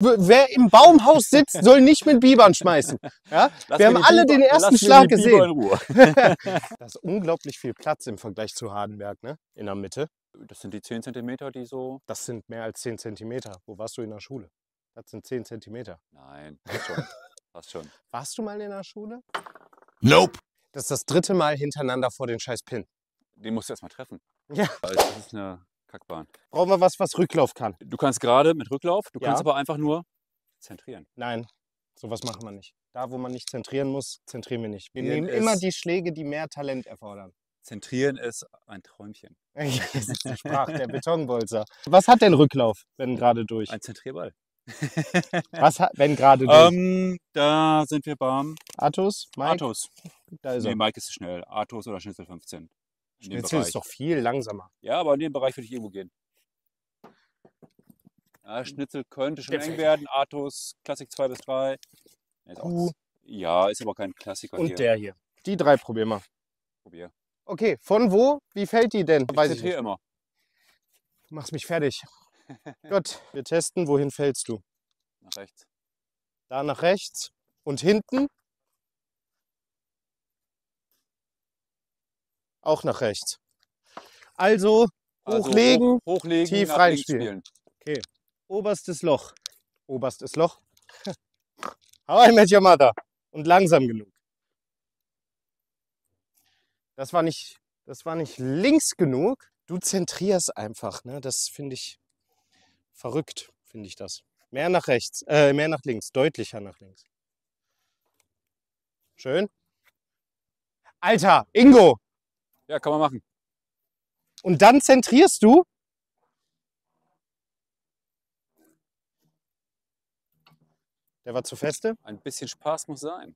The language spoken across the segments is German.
wer im Baumhaus sitzt, soll nicht mit Bibern schmeißen. Ja? wir haben alle Biber, den ersten Schlag gesehen. das ist unglaublich viel Platz im Vergleich zu Hardenberg, ne? In der Mitte. Das sind die 10 cm, die so. Das sind mehr als 10 cm. Wo warst du in der Schule? Das sind 10 cm. Nein, passt schon. passt schon. Warst du mal in der Schule? Nope. Das ist das dritte Mal hintereinander vor den scheiß Pin. Den musst du erst mal treffen. Ja. Das ist eine Kackbahn. Brauchen wir was, was Rücklauf kann? Du kannst gerade mit Rücklauf, du ja. kannst aber einfach nur zentrieren. Nein, sowas machen wir nicht. Da, wo man nicht zentrieren muss, zentrieren wir nicht. Wir Zentrieren nehmen immer die Schläge, die mehr Talent erfordern. Zentrieren ist ein Träumchen. Ja, das ist Sprache, der Betonbolzer. Was hat denn Rücklauf, wenn gerade durch? Ein Zentrierball. Was hat, wenn gerade durch? Ähm, da sind wir beim Artus, Mike, Artus. da ist er. Nee, Mike ist zu schnell. Artus oder Schnitzel 15. Schnitzel ist doch viel langsamer. Ja, aber in dem Bereich würde ich irgendwo gehen. Ja, Schnitzel könnte schon eng werden. Artus, Klassik 2 bis 3. Ist uh. ja, ist aber kein Klassiker Und hier. der hier. Die drei probieren wir. Probier. Okay, von wo? Wie fällt die denn? Ich Weiß ich nicht. immer. Du machst mich fertig. Gut, wir testen, wohin fällst du? Nach rechts. Da nach rechts. Und hinten? auch nach rechts. Also, also hochlegen, hoch, hochlegen, tief reinspielen. Okay. Oberstes Loch. Oberstes Loch. Hau ein Mädchen Mother. Und langsam genug. Das war nicht, das war nicht links genug. Du zentrierst einfach. Ne? Das finde ich verrückt, finde ich das. Mehr nach rechts, äh, mehr nach links, deutlicher nach links. Schön. Alter, Ingo, ja, kann man machen. Und dann zentrierst du. Der war zu feste. Ein bisschen Spaß muss sein.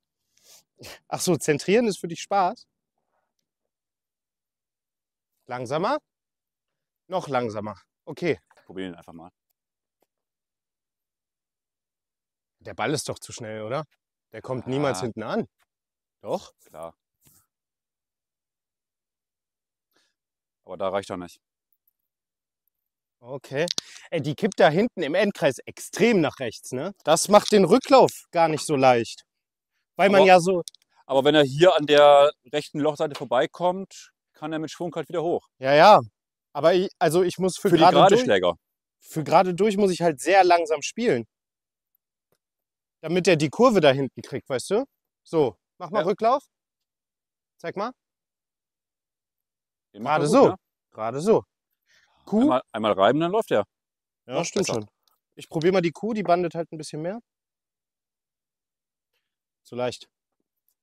Ach so, zentrieren ist für dich Spaß. Langsamer? Noch langsamer. Okay. Probieren einfach mal. Der Ball ist doch zu schnell, oder? Der kommt ah. niemals hinten an. Doch? Klar. Aber da reicht er nicht. Okay. Ey, die kippt da hinten im Endkreis extrem nach rechts, ne? Das macht den Rücklauf gar nicht so leicht. Weil aber, man ja so. Aber wenn er hier an der rechten Lochseite vorbeikommt, kann er mit Schwung halt wieder hoch. Ja, ja. Aber ich, also ich muss für, für gerade durch, Schläger. Für gerade durch muss ich halt sehr langsam spielen. Damit er die Kurve da hinten kriegt, weißt du? So, mach mal ja. Rücklauf. Zeig mal. Den Gerade so. Ne? Gerade so. Kuh. Einmal, einmal, reiben, dann läuft der. Ja, ja stimmt besser. schon. Ich probiere mal die Kuh, die bandet halt ein bisschen mehr. Zu leicht.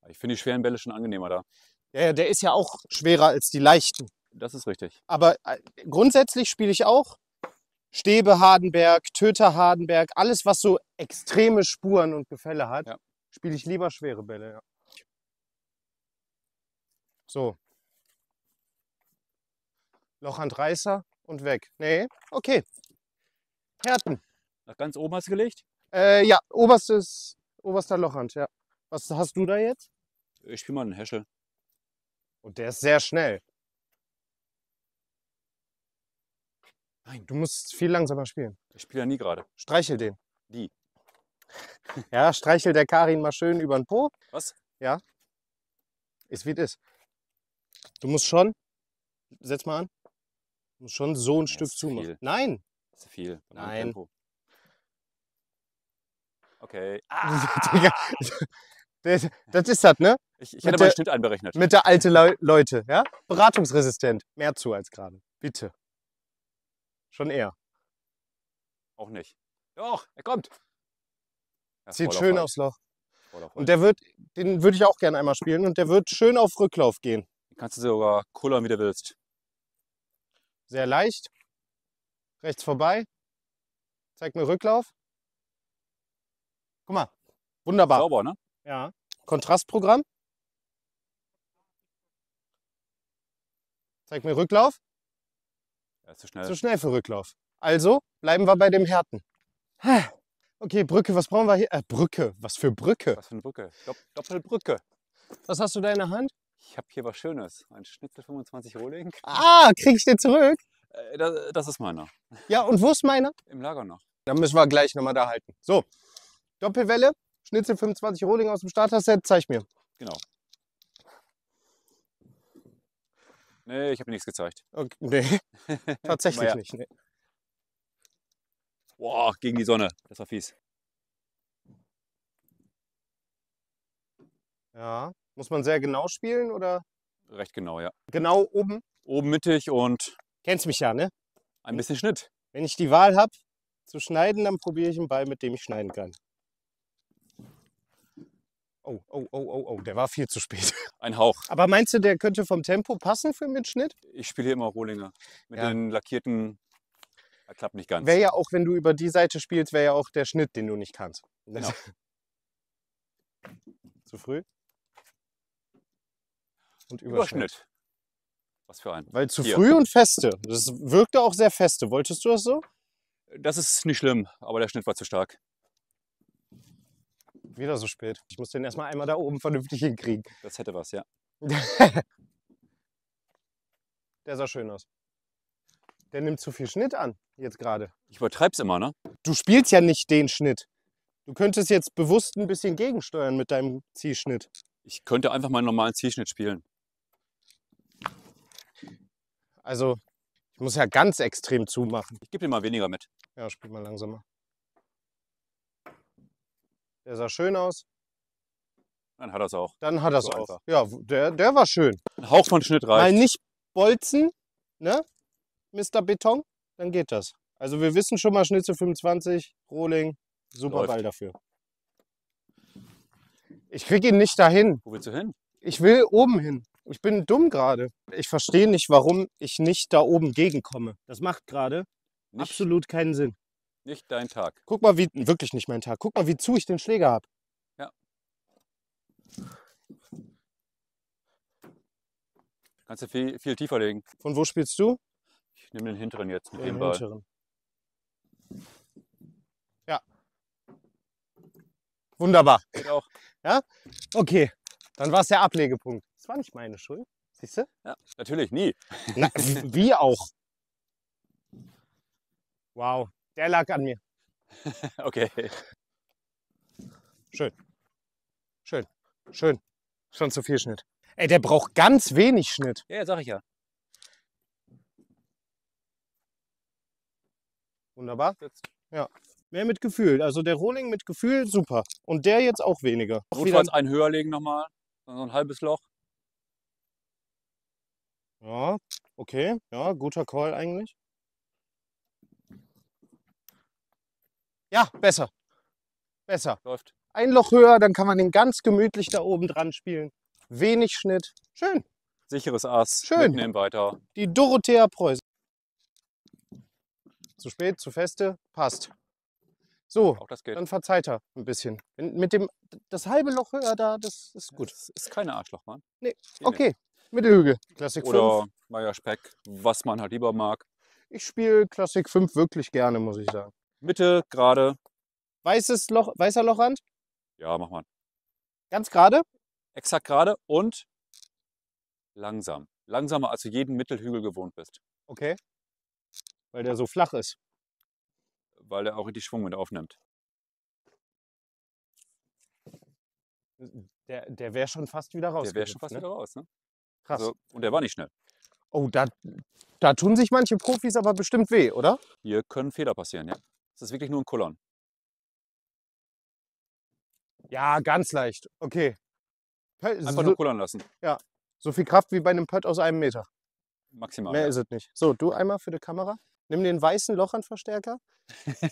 Ich finde die schweren Bälle schon angenehmer da. Ja, ja, der ist ja auch schwerer als die leichten. Das ist richtig. Aber äh, grundsätzlich spiele ich auch Stäbe Hardenberg, Töter Hardenberg, alles, was so extreme Spuren und Gefälle hat, ja. spiele ich lieber schwere Bälle. Ja. So, Loch Reißer und weg. Nee, okay. Härten. Nach ganz oben hast du gelegt? Äh, ja, oberstes, oberster Lochhand, ja. Was hast du da jetzt? Ich spiele mal einen Hesche. Und der ist sehr schnell. Nein, du musst viel langsamer spielen. Ich spiele ja nie gerade. Streichel den. Die. Ja, streichel der Karin mal schön über den Po. Was? Ja. Ist wie es ist. Du musst schon. Setz mal an muss schon so ein das Stück zumachen. Viel. Nein. Das ist viel. Nein. Okay. Ah! das, das, ist das, ne? Ich, ich hätte mal Schnitt einberechnet. Mit der alten Le Leute, ja? Beratungsresistent. Mehr zu als gerade. Bitte. Schon eher. Auch nicht. Doch, er kommt. Er Sieht schön aufs Loch. Und der wird, den würde ich auch gerne einmal spielen und der wird schön auf Rücklauf gehen. Den kannst du sogar kullern, wie du willst. Sehr leicht. Rechts vorbei. Zeig mir Rücklauf. Guck mal. Wunderbar. Sauber, ne? Ja. Kontrastprogramm. Zeig mir Rücklauf. Ja, zu schnell. Zu schnell für Rücklauf. Also bleiben wir bei dem Härten. Okay, Brücke, was brauchen wir hier? Äh, Brücke, was für Brücke? Was für eine Brücke? Doppelbrücke. Was hast du da in der Hand? ich habe hier was Schönes, ein Schnitzel 25 Rohling. Ah, krieg ich den zurück? Äh, das, das, ist meiner. Ja, und wo ist meiner? Im Lager noch. Dann müssen wir gleich nochmal da halten. So, Doppelwelle, Schnitzel 25 Rohling aus dem Starter-Set, zeig mir. Genau. Nee, ich habe nichts gezeigt. Okay, nee, tatsächlich ja. nicht. Nee. Boah, gegen die Sonne, das war fies. Ja, muss man sehr genau spielen oder? Recht genau, ja. Genau oben? Oben mittig und. Kennst mich ja, ne? Ein bisschen Schnitt. Wenn ich die Wahl habe zu schneiden, dann probiere ich einen Ball, mit dem ich schneiden kann. Oh, oh, oh, oh, oh, der war viel zu spät. Ein Hauch. Aber meinst du, der könnte vom Tempo passen für den Schnitt? Ich spiele immer Rohlinger. Mit ja. den lackierten. Das klappt nicht ganz. Wäre ja auch, wenn du über die Seite spielst, wäre ja auch der Schnitt, den du nicht kannst. Genau. zu früh? Und Überschnitt. Überschnitt. Was für ein. Weil zu Hier. früh und feste. Das wirkte auch sehr feste. Wolltest du das so? Das ist nicht schlimm, aber der Schnitt war zu stark. Wieder so spät. Ich muss den erstmal einmal da oben vernünftig hinkriegen. Das hätte was, ja. der sah schön aus. Der nimmt zu viel Schnitt an, jetzt gerade. Ich übertreib's immer, ne? Du spielst ja nicht den Schnitt. Du könntest jetzt bewusst ein bisschen gegensteuern mit deinem Zielschnitt. Ich könnte einfach meinen normalen Zielschnitt spielen. Also ich muss ja ganz extrem zumachen. Ich gebe dir mal weniger mit. Ja, spiel mal langsamer. Der sah schön aus. Dann hat er es auch. Dann hat er es so auch. Einfach. Ja, der, der war schön. Ein Hauch von Schnitt reicht. Mal nicht bolzen, ne, Mr. Beton, dann geht das. Also wir wissen schon mal Schnitzel 25, Rohling, super Läuft. Ball dafür. Ich krieg ihn nicht dahin. Wo willst du hin? Ich will oben hin. Ich bin dumm gerade. Ich verstehe nicht, warum ich nicht da oben gegenkomme. Das macht gerade absolut keinen Sinn. Nicht dein Tag. Guck mal, wie, wirklich nicht mein Tag. Guck mal, wie zu ich den Schläger habe. Ja. Kannst du viel, viel tiefer legen. Von wo spielst du? Ich nehme den hinteren jetzt mit dem Ball. hinteren. Ja. Wunderbar. Geht auch. Ja? Okay, dann war es der Ablegepunkt. Das war nicht meine Schuld. Siehst du? Ja, natürlich nie. Na, wie auch. Wow, der lag an mir. okay. Schön. Schön. Schön. Schon zu viel Schnitt. Ey, der braucht ganz wenig Schnitt. Ja, sag ich ja. Wunderbar. Jetzt. Ja. Mehr mit Gefühl. Also der Rohling mit Gefühl, super. Und der jetzt auch weniger. Notfalls ein höher legen nochmal. So ein halbes Loch. Ja, okay. Ja, guter Call eigentlich. Ja, besser. Besser. Läuft. Ein Loch höher, dann kann man den ganz gemütlich da oben dran spielen. Wenig Schnitt. Schön. Sicheres Ass. Schön. Mitnehmen weiter. Die Dorothea Preuß. Zu spät, zu feste, passt. So, Auch das geht. dann verzeiht er ein bisschen. Mit dem, das halbe Loch höher da, das ist gut. Das ist keine Arschlochmann. Nee, okay. Hügel. Klassik 5. Oder Meier Speck, was man halt lieber mag. Ich spiele Klassik 5 wirklich gerne, muss ich sagen. Mitte, gerade. Weißes Loch, weißer Lochrand? Ja, mach mal. Ganz gerade? Exakt gerade und langsam. Langsamer, als du jeden Mittelhügel gewohnt bist. Okay. Weil der so flach ist. Weil der auch richtig Schwung mit aufnimmt. Der, der wäre schon fast wieder raus. Der wäre schon fast ne? wieder raus, ne? Krass. Also, und der war nicht schnell. Oh, da, da tun sich manche Profis aber bestimmt weh, oder? Hier können Fehler passieren, ja. Das ist wirklich nur ein Kullern. Ja, ganz leicht. Okay. Einfach so, nur kullern lassen. Ja. So viel Kraft wie bei einem Pött aus einem Meter. Maximal. Mehr ja. ist es nicht. So, du einmal für die Kamera. Nimm den weißen Lochernverstärker.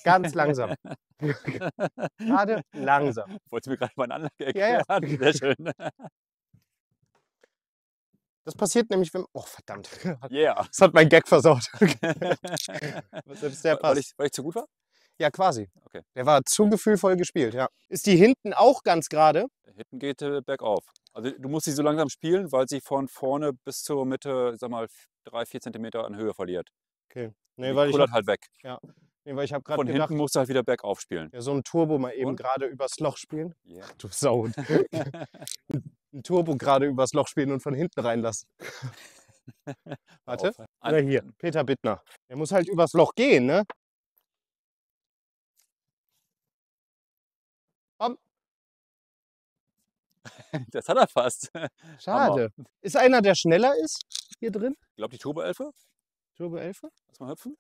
Ganz langsam. gerade langsam. Wolltest du mir gerade mal eine Anlage erklären? Ja, ja. Sehr schön. Das passiert nämlich, wenn. Oh, verdammt. Yeah. Das hat mein Gag versaut. Selbst der passt. Weil ich, weil ich zu gut war? Ja, quasi. Okay. Der war zu gefühlvoll gespielt, ja. Ist die hinten auch ganz gerade? Hinten geht äh, bergauf. Also du musst sie so langsam spielen, weil sie von vorne bis zur Mitte, sag mal, drei, vier Zentimeter an Höhe verliert. Okay. Nee, die weil ich hab, halt weg. Ja. Nee, weil ich habe gerade Von gedacht, hinten musst du halt wieder bergauf spielen. Ja, so ein Turbo mal eben gerade übers Loch spielen. Yeah. du Sau ein Turbo gerade übers Loch spielen und von hinten reinlassen. Warte. Oder hier, hm. Peter Bittner. Der muss halt übers Loch gehen, ne? Komm. Das hat er fast. Schade. Hammer. Ist einer, der schneller ist hier drin? Ich glaube, die Turboelfe. Turboelfe? Lass mal hüpfen.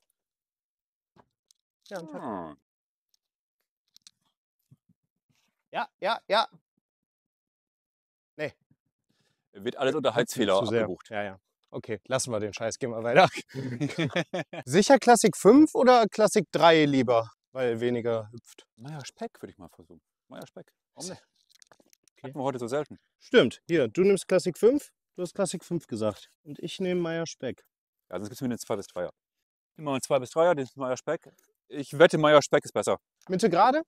Ja, hm. ja, ja, ja wird alles unter Heizfehler abgebucht. Ja, ja. Okay, lassen wir den Scheiß, gehen wir weiter. Sicher Klassik 5 oder Klassik 3 lieber, weil weniger hüpft? Meier Speck würde ich mal versuchen. Meier Speck. Warum nicht? Okay. wir heute so selten. Stimmt, hier, du nimmst Klassik 5, du hast Klassik 5 gesagt. Und ich nehme Meier Speck. Ja, sonst gibt es mir den 2 bis 3er. Immer ein 2 bis 3er, den Meier Speck. Ich wette, Meier Speck ist besser. Mitte gerade?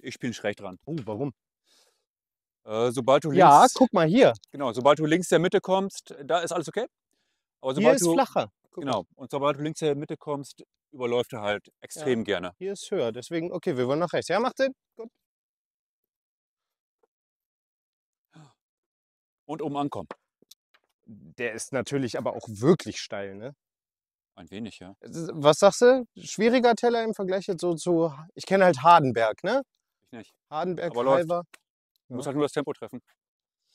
Ich bin schräg dran. Oh, warum? Äh, sobald du links, ja, guck mal hier. Genau, sobald du links der Mitte kommst, da ist alles okay. Aber sobald hier ist du, flacher. Guck genau, und sobald du links der Mitte kommst, überläuft er halt extrem ja, gerne. Hier ist höher, deswegen, okay, wir wollen nach rechts. Ja, macht Sinn. Gut. Und oben ankommen. Der ist natürlich aber auch wirklich steil, ne? Ein wenig, ja. Was sagst du? Schwieriger Teller im Vergleich jetzt so zu, ich kenne halt Hardenberg, ne? Ich nicht. Hardenberg, aber Läuft. Ja. Muss halt nur das Tempo treffen.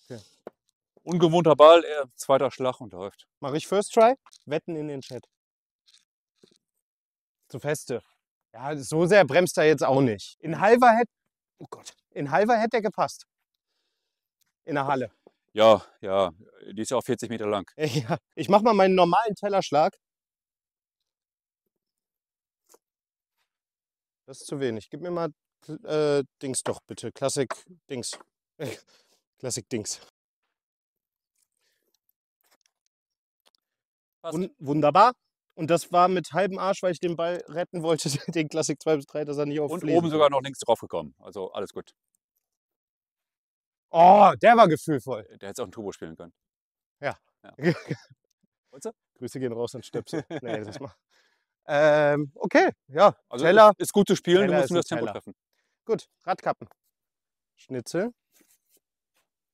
Okay. Ungewohnter Ball, er äh, zweiter Schlag und läuft. Mache ich First Try? Wetten in den Chat. Zu feste. Ja, so sehr bremst er jetzt auch nicht. In Halver hätte. Oh Gott. In Halver hätte er gepasst. In der Halle. Ja, ja. Die ist ja auch 40 Meter lang. Ja. Ich mache mal meinen normalen Tellerschlag. Das ist zu wenig. Gib mir mal äh, Dings doch bitte. Klassik Dings. Klassik Dings. Wund wunderbar. Und das war mit halbem Arsch, weil ich den Ball retten wollte, den Klassik 2 bis 3, dass er nicht auf Und oben sogar noch links drauf gekommen. Also alles gut. Oh, der war gefühlvoll. Der hätte auch ein Turbo spielen können. Ja. ja. Grüße gehen raus an Stöpsel. nee, das ist mal. Ähm, okay, ja. Also Teller, ist, ist gut zu spielen, Teller du musst nur das Tempo Teller. treffen. Gut, Radkappen. Schnitzel.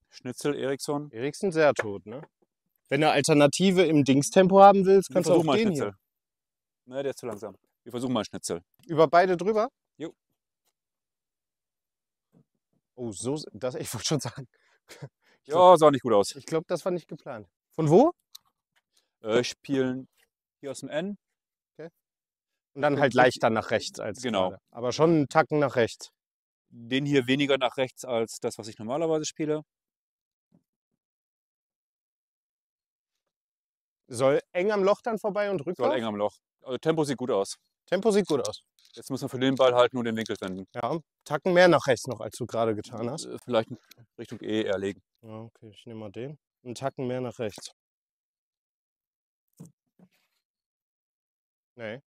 Schnitzel, Eriksson. Eriksson sehr tot, ne? Wenn du Alternative im Dingstempo haben willst, kannst du auch mal den Schnitzel. hier. Ne, der ist zu langsam. Wir versuchen mal Schnitzel. Über beide drüber? Jo. Oh, so, das, ich wollte schon sagen. Ja, sah nicht gut aus. Ich glaube, das war nicht geplant. Von wo? Äh, spielen hier aus dem N. Okay. Und dann halt leichter nach rechts als Genau. Gerade. Aber schon einen Tacken nach rechts den hier weniger nach rechts als das, was ich normalerweise spiele. Soll eng am Loch dann vorbei und rückwärts? Soll eng am Loch. Also Tempo sieht gut aus. Tempo sieht gut aus. Jetzt muss man für den Ball halt nur den Winkel finden. Ja, Tacken mehr nach rechts noch, als du gerade getan hast. Äh, vielleicht Richtung E erlegen. Ja, okay, ich nehme mal den. Und Tacken mehr nach rechts. Nee.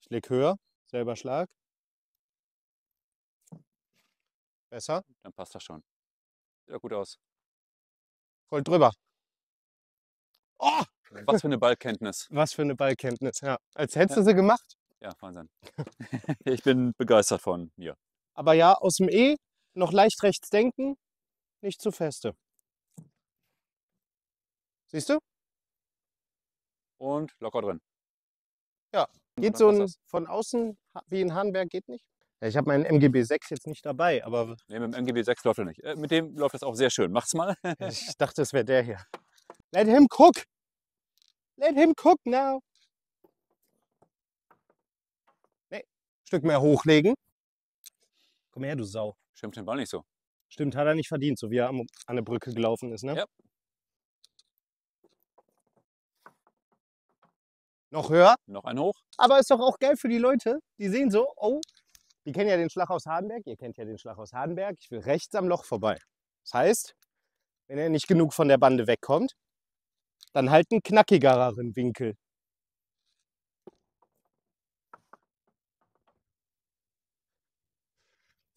Ich lege höher, selber Schlag. Besser? Dann passt das schon. Sieht doch gut aus. Roll drüber. Oh! Was für eine Ballkenntnis. Was für eine Ballkenntnis, ja. Als hättest ja. du sie gemacht. Ja, Wahnsinn. ich bin begeistert von mir. Aber ja, aus dem E noch leicht rechts denken, nicht zu feste. Siehst du? Und locker drin. Ja, geht so ein, von außen wie ein Hahnberg geht nicht? Ja, ich habe meinen MGB 6 jetzt nicht dabei, aber. Nee, mit dem MGB 6 läuft er nicht. Äh, mit dem läuft das auch sehr schön. Mach's mal. ich dachte, es wäre der hier. Let him cook! Let him cook now! Nee, Stück mehr hochlegen. Komm her, du Sau. Stimmt den Ball nicht so. Stimmt, hat er nicht verdient, so wie er an der Brücke gelaufen ist, ne? Ja. Noch höher. Noch ein hoch. Aber ist doch auch geil für die Leute. Die sehen so, oh, die kennen ja den Schlag aus Hardenberg, ihr kennt ja den Schlag aus Hardenberg. Ich will rechts am Loch vorbei. Das heißt, wenn er nicht genug von der Bande wegkommt, dann halt einen knackigeren Winkel.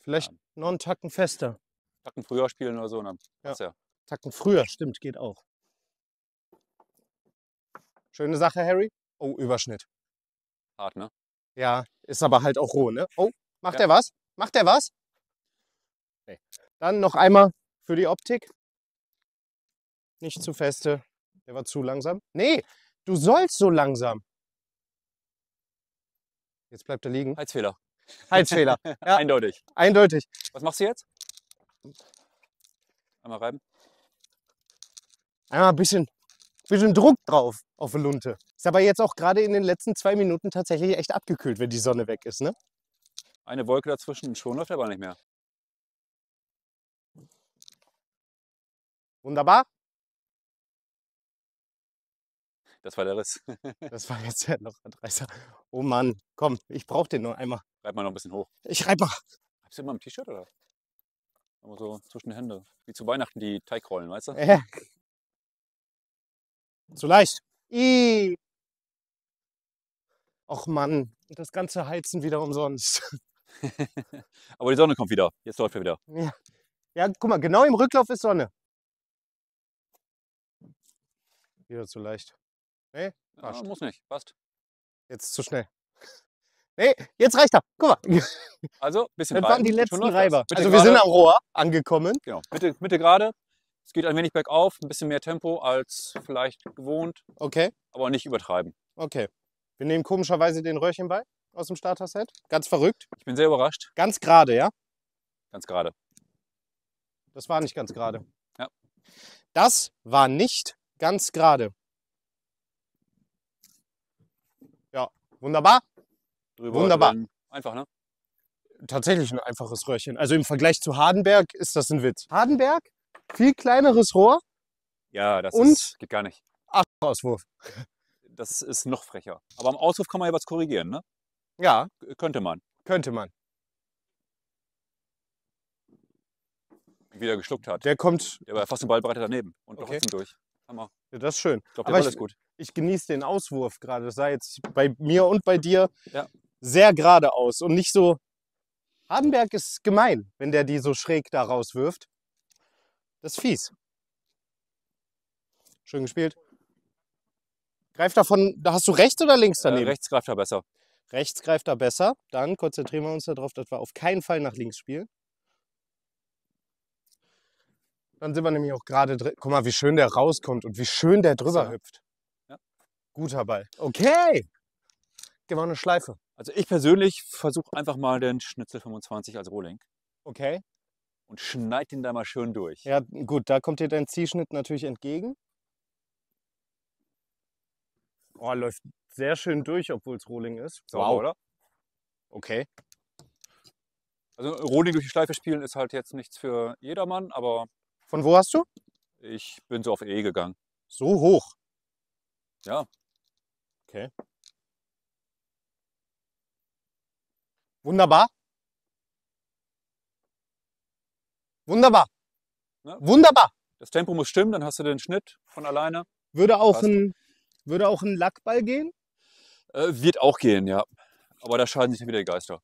Vielleicht ja. noch einen Tacken fester. Tacken früher spielen oder so. Ne? ja. Tacken früher, stimmt, geht auch. Schöne Sache, Harry. Oh, Überschnitt. Hart, ne? Ja, ist aber halt auch roh, ne? Oh, Macht ja. er was? Macht er was? Nee. Dann noch einmal für die Optik. Nicht zu feste. Der war zu langsam. Nee, du sollst so langsam. Jetzt bleibt er liegen. Heizfehler. Heizfehler. Ja. Eindeutig. Eindeutig. Was machst du jetzt? Einmal reiben. Einmal ein bisschen, bisschen Druck drauf auf die Lunte. Ist aber jetzt auch gerade in den letzten zwei Minuten tatsächlich echt abgekühlt, wenn die Sonne weg ist, ne? eine Wolke dazwischen und schon läuft der Ball nicht mehr. Wunderbar. Das war der Riss. das war jetzt ja noch ein Reißer. Oh Mann, komm, ich brauche den nur einmal. Reib mal noch ein bisschen hoch. Ich reib mal. Hast du immer im T-Shirt oder? Aber so zwischen den Händen. Wie zu Weihnachten die Teigrollen, weißt du? Ja. Zu leicht. I. Och Mann, das ganze Heizen wieder umsonst. Aber die Sonne kommt wieder. Jetzt läuft er wieder. Ja. ja, guck mal, genau im Rücklauf ist Sonne. Wieder zu leicht. Nee, passt. Ja, muss nicht, passt. Jetzt zu schnell. Nee, jetzt reicht er. Guck mal. Also, bisschen Das waren die letzten Reiber. Also, wir sind am Rohr angekommen. Genau, Mitte, Mitte gerade. Es geht ein wenig bergauf, ein bisschen mehr Tempo als vielleicht gewohnt. Okay. Aber nicht übertreiben. Okay. Wir nehmen komischerweise den Röhrchen bei aus dem Starter-Set. Ganz verrückt. Ich bin sehr überrascht. Ganz gerade, ja? Ganz gerade. Das war nicht ganz gerade. Ja. Das war nicht ganz gerade. Ja, wunderbar. Drüber wunderbar. Einfach, ne? Tatsächlich ein einfaches Röhrchen. Also im Vergleich zu Hardenberg ist das ein Witz. Hardenberg, viel kleineres Rohr. Ja, das und ist, geht gar nicht. Ach, Auswurf. Das ist noch frecher. Aber am Auswurf kann man ja was korrigieren, ne? Ja, könnte man. Könnte man. Wieder geschluckt hat. Der kommt. Der war fast eine Ballbreite daneben und okay. trotzdem durch. Hammer. Ja, das ist schön. Ich glaube, der Ball gut. Ich genieße den Auswurf gerade. Das sah jetzt bei mir und bei dir ja. sehr gerade aus und nicht so. Hardenberg ist gemein, wenn der die so schräg da rauswirft. Das ist fies. Schön gespielt. Greift davon, da hast du rechts oder links äh, daneben? Äh, rechts greift er besser. Rechts greift er besser, dann konzentrieren wir uns darauf, dass wir auf keinen Fall nach links spielen. Dann sind wir nämlich auch gerade drin. Guck mal, wie schön der rauskommt und wie schön der drüber ja. hüpft. Ja. Guter Ball. Okay. Gehen wir eine Schleife. Also ich persönlich versuche einfach mal den Schnitzel 25 als Rohling. Okay. Und schneid den da mal schön durch. Ja, gut, da kommt dir dein Zielschnitt natürlich entgegen. Oh, läuft sehr schön durch, obwohl es Rolling ist. Sauber, wow. oder? Okay. Also Rolling durch die Schleife spielen ist halt jetzt nichts für jedermann, aber... Von wo hast du? Ich bin so auf E gegangen. So hoch? Ja. Okay. Wunderbar. Wunderbar. Ne? Wunderbar. Das Tempo muss stimmen, dann hast du den Schnitt von alleine. Würde auch Passt. ein würde auch ein Lackball gehen? Äh, wird auch gehen, ja. Aber da scheiden sich wieder die Geister.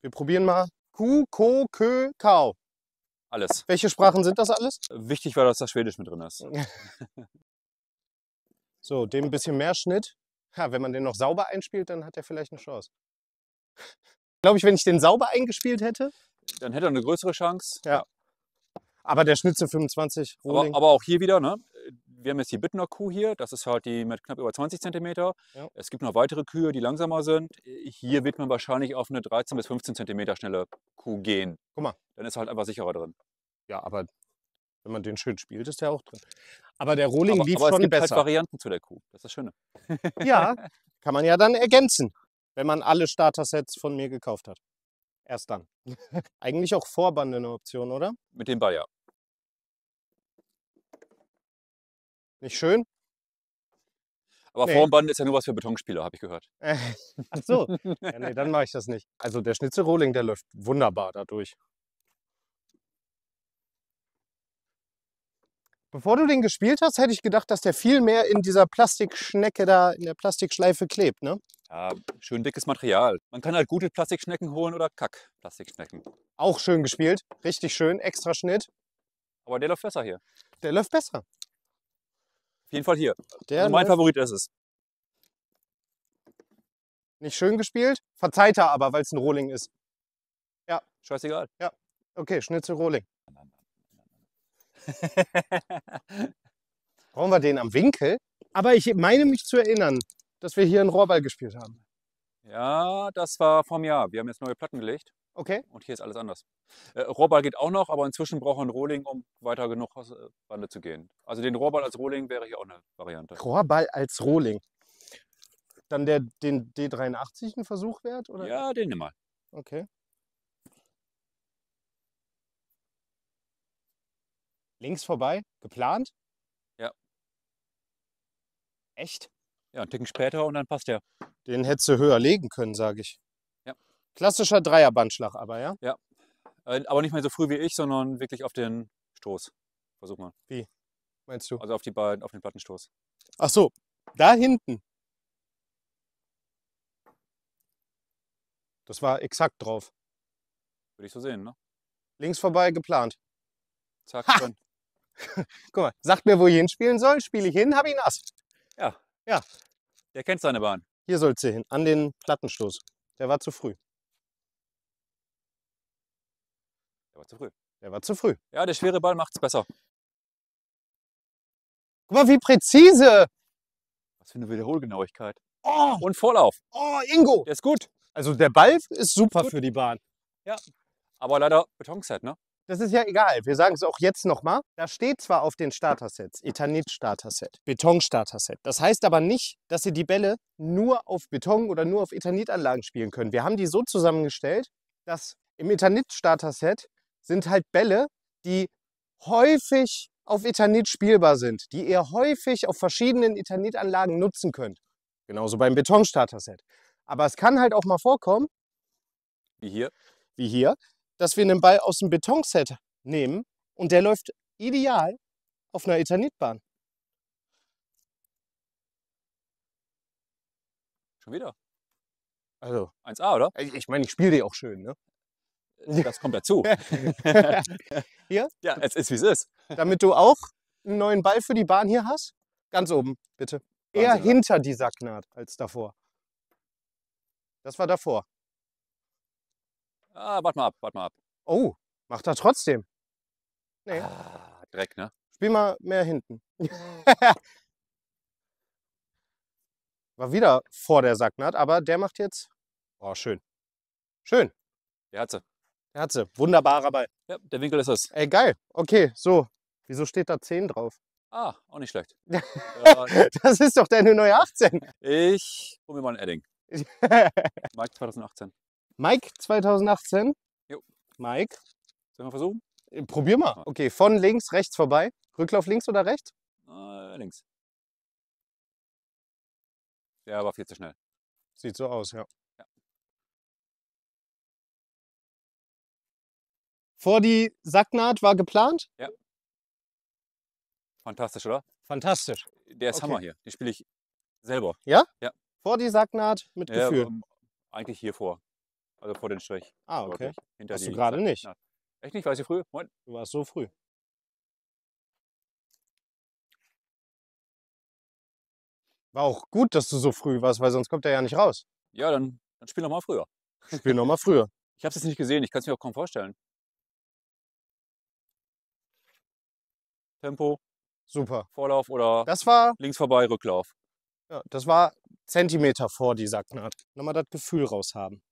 Wir probieren mal. Ku, Ko, Kö, Kau. Alles. Welche Sprachen sind das alles? Wichtig war, dass das Schwedisch mit drin ist. so, dem ein bisschen mehr Schnitt. Ja, wenn man den noch sauber einspielt, dann hat er vielleicht eine Chance. Glaube ich, wenn ich den sauber eingespielt hätte. Dann hätte er eine größere Chance. Ja. Aber der Schnitzel 25 Rohling. Aber, aber, auch hier wieder, ne? wir haben jetzt die Bittner Kuh hier, das ist halt die mit knapp über 20 cm. Ja. Es gibt noch weitere Kühe, die langsamer sind. Hier wird man wahrscheinlich auf eine 13 bis 15 cm schnelle Kuh gehen. Guck mal. Dann ist halt einfach sicherer drin. Ja, aber wenn man den schön spielt, ist der auch drin. Aber der Rohling aber, lief aber schon es gibt Halt Varianten zu der Kuh, das ist das Schöne. ja, kann man ja dann ergänzen, wenn man alle Starter-Sets von mir gekauft hat. Erst dann. Eigentlich auch Vorband eine Option, oder? Mit dem Bayer. Nicht schön? Aber nee. Formband ist ja nur was für Betonspieler, habe ich gehört. Ach so. ja, nee, dann mache ich das nicht. Also der Schnitzelrohling, der läuft wunderbar dadurch. Bevor du den gespielt hast, hätte ich gedacht, dass der viel mehr in dieser Plastikschnecke da, in der Plastikschleife klebt, ne? Ja, schön dickes Material. Man kann halt gute Plastikschnecken holen oder Kack-Plastikschnecken. Auch schön gespielt, richtig schön, extra Schnitt. Aber der läuft besser hier. Der läuft besser. Auf jeden Fall hier. Der also mein Favorit ist es. Nicht schön gespielt, verzeiht er aber, weil es ein Rohling ist. Ja. Scheißegal. Ja. Okay, Schnitzel Rohling. Brauchen wir den am Winkel? Aber ich meine mich zu erinnern, dass wir hier einen Rohrball gespielt haben. Ja, das war vom Jahr. Wir haben jetzt neue Platten gelegt. Okay. Und hier ist alles anders. Äh, Rohrball geht auch noch, aber inzwischen braucht man Rohling, um weiter genug aus äh, Bande zu gehen. Also den Rohrball als Rohling wäre hier auch eine Variante. Rohrball als Rohling. Dann der, den D83 ein Versuch wert? Oder? Ja, den nimm mal. Okay. Links vorbei, geplant? Ja. Echt? Ja, einen Ticken später und dann passt der. Den hättest du höher legen können, sage ich. Klassischer Dreierbandschlag aber, ja? Ja. Äh, aber nicht mehr so früh wie ich, sondern wirklich auf den Stoß. Versuch mal. Wie? Meinst du? Also auf, die beiden, auf den Plattenstoß. Ach so, da hinten. Das war exakt drauf. Würde ich so sehen, ne? Links vorbei geplant. Zack, ha! drin. Guck mal, sagt mir, wo ich hinspielen soll, spiele ich hin, habe ich ihn Ass. Ja. Ja. Der kennt seine Bahn. Hier soll sie hin, an den Plattenstoß. Der war zu früh. Der war zu früh. Der war zu früh. Ja, der schwere Ball macht es besser. Guck mal, wie präzise! Was für eine Wiederholgenauigkeit. Oh. Und Vorlauf. Oh, Ingo! Der ist gut. Also der Ball ist super gut. für die Bahn. Ja. Aber leider Betonset, ne? Das ist ja egal. Wir sagen es auch jetzt nochmal. Da steht zwar auf den starter sets ethanit starter set beton Beton-Starter-Set. Das heißt aber nicht, dass ihr die Bälle nur auf Beton oder nur auf Ethanit-Anlagen spielen können. Wir haben die so zusammengestellt, dass im ethanit starter set sind halt Bälle, die häufig auf Eternit spielbar sind, die ihr häufig auf verschiedenen Ethernet-Anlagen nutzen könnt. Genauso beim Betonstarter-Set. Aber es kann halt auch mal vorkommen, wie hier, wie hier, dass wir einen Ball aus dem Betonset nehmen und der läuft ideal auf einer Ethernet-Bahn. Schon wieder. Also. 1A, oder? Ich meine, ich spiele die auch schön, ne? das kommt dazu. hier? Ja, es ist, wie es ist. Damit du auch einen neuen Ball für die Bahn hier hast? Ganz oben, bitte. Wahnsinn, Eher hinter die Sacknaht als davor. Das war davor. Ah, warte mal ab, warte mal ab. Oh, macht er trotzdem. Nee. Ah, Dreck, ne? Spiel mal mehr hinten. war wieder vor der Sacknaht, aber der macht jetzt. Oh, schön. Schön. Ja, hat sie. Herze, wunderbarer Ball. Ja, der Winkel ist das. Ey, geil. Okay, so. Wieso steht da 10 drauf? Ah, auch nicht schlecht. Äh, das ist doch deine neue 18. Ich hol mir mal ein Edding. Mike 2018. Mike 2018? Jo. Mike. Sollen wir versuchen? Äh, probier mal. Okay, von links, rechts vorbei. Rücklauf links oder rechts? Äh, links. Der war viel zu schnell. Sieht so aus, ja. vor die Sacknaht war geplant. Ja. Fantastisch, oder? Fantastisch. Der ist okay. Hammer hier. Den spiele ich selber. Ja? Ja. Vor die Sacknaht mit ja, Gefühl. Ähm, eigentlich hier vor. Also vor den Strich. Ah, okay. Hinter Hast du gerade nicht. Echt nicht? War ich so früh? Moin. Du warst so früh. War auch gut, dass du so früh warst, weil sonst kommt er ja nicht raus. Ja, dann, dann spiel nochmal früher. Spiel nochmal früher. ich habe es jetzt nicht gesehen, ich kann es mir auch kaum vorstellen. Tempo, Super. Vorlauf oder das war, links vorbei, Rücklauf. Ja, das war Zentimeter vor die Sacknaht. Nochmal das Gefühl raushaben.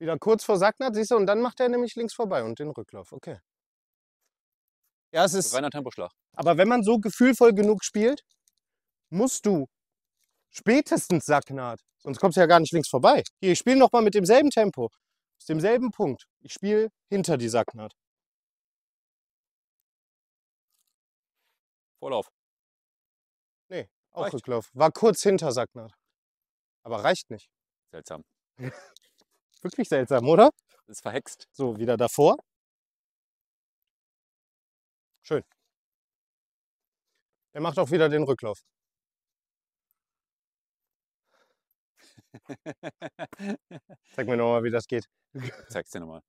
Wieder kurz vor Sacknaht, siehst du, und dann macht er nämlich links vorbei und den Rücklauf. Okay. Ja, es ist. Reiner Temposchlag. Aber wenn man so gefühlvoll genug spielt, musst du spätestens Sacknaht. Sonst kommst du ja gar nicht links vorbei. Hier, ich spiele nochmal mit demselben Tempo. Aus demselben Punkt. Ich spiele hinter die Sacknaht. Vorlauf. Nee, auch reicht. Rücklauf. War kurz hinter Sacknaht. Aber reicht nicht. Seltsam. Wirklich seltsam, oder? Ist verhext. So, wieder davor. Schön. Er macht auch wieder den Rücklauf. Zeig mir nochmal, wie das geht. zeig's dir nochmal.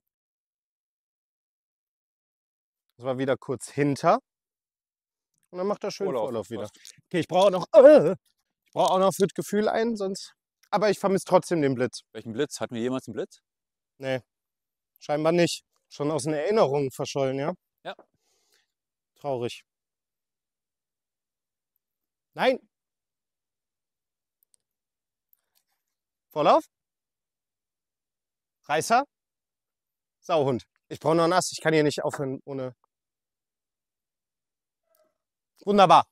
Das war wieder kurz hinter. Und dann macht er schön Vorlauf, Vorlauf wieder. Okay, ich brauche noch, äh, ich brauche auch noch für das Gefühl ein, sonst. Aber ich vermisse trotzdem den Blitz. Welchen Blitz? Hatten wir jemals einen Blitz? Nee, scheinbar nicht. Schon aus den Erinnerungen verschollen, ja? Ja. Traurig. Nein, Vorlauf. Reißer. Sauhund. Ich brauche noch einen Ast. Ich kann hier nicht aufhören ohne. Wunderbar.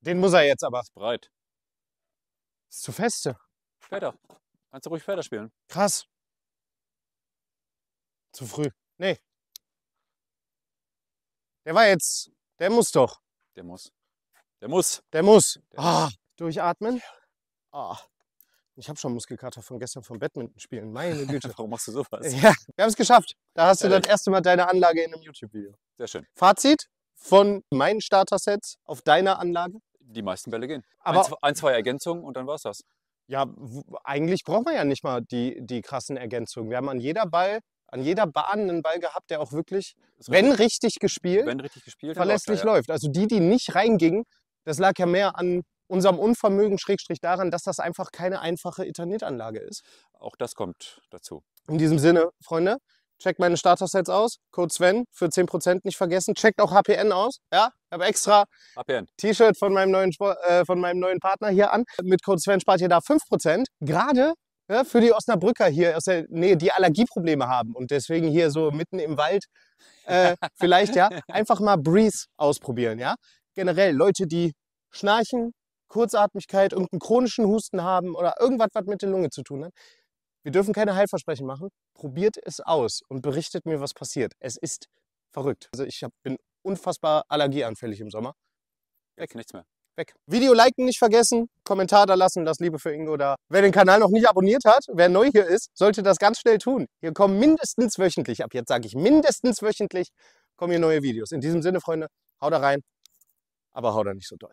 Den muss er jetzt aber. Ist breit. Ist zu feste. Später. Kannst du ruhig Pferde spielen. Krass. Zu früh. Nee. Der war jetzt. Der muss doch. Der muss. Der muss. Der muss. Der muss. Ah, durchatmen. Ah, ich habe schon Muskelkater von gestern vom Badminton spielen. Meine Güte. Warum machst du sowas? Ja, wir haben es geschafft. Da hast du ja, das erste Mal deine Anlage in einem YouTube-Video. Sehr schön. Fazit von meinen Starter-Sets auf deiner Anlage? Die meisten Bälle gehen. Aber ein, zwei Ergänzungen und dann war es das. Ja, eigentlich braucht man ja nicht mal die, die krassen Ergänzungen. Wir haben an jeder Ball, an jeder Bahn einen Ball gehabt, der auch wirklich, wenn richtig gespielt, wenn richtig gespielt verlässlich läuft. Also die, die nicht reingingen, das lag ja mehr an unserem Unvermögen, Schrägstrich daran, dass das einfach keine einfache ethernet ist. Auch das kommt dazu. In diesem Sinne, Freunde, checkt meine Starter-Sets aus. Code Sven für 10% nicht vergessen. Checkt auch HPN aus. Ja, ich habe extra T-Shirt von, meinem neuen äh, von meinem neuen Partner hier an. Mit Code Sven spart ihr da 5%. Gerade ja, für die Osnabrücker hier aus der Nähe, die Allergieprobleme haben und deswegen hier so mitten im Wald äh, vielleicht ja einfach mal Breeze ausprobieren. Ja, generell Leute, die schnarchen, Kurzatmigkeit, irgendeinen chronischen Husten haben oder irgendwas, was mit der Lunge zu tun hat. Wir dürfen keine Heilversprechen machen. Probiert es aus und berichtet mir, was passiert. Es ist verrückt. Also ich hab, bin unfassbar allergieanfällig im Sommer. Weg, nichts mehr. Weg. Video liken nicht vergessen, Kommentar da lassen, das Liebe für Ingo da. Wer den Kanal noch nicht abonniert hat, wer neu hier ist, sollte das ganz schnell tun. Hier kommen mindestens wöchentlich, ab jetzt sage ich mindestens wöchentlich, kommen hier neue Videos. In diesem Sinne, Freunde, haut da rein, aber haut da nicht so doll.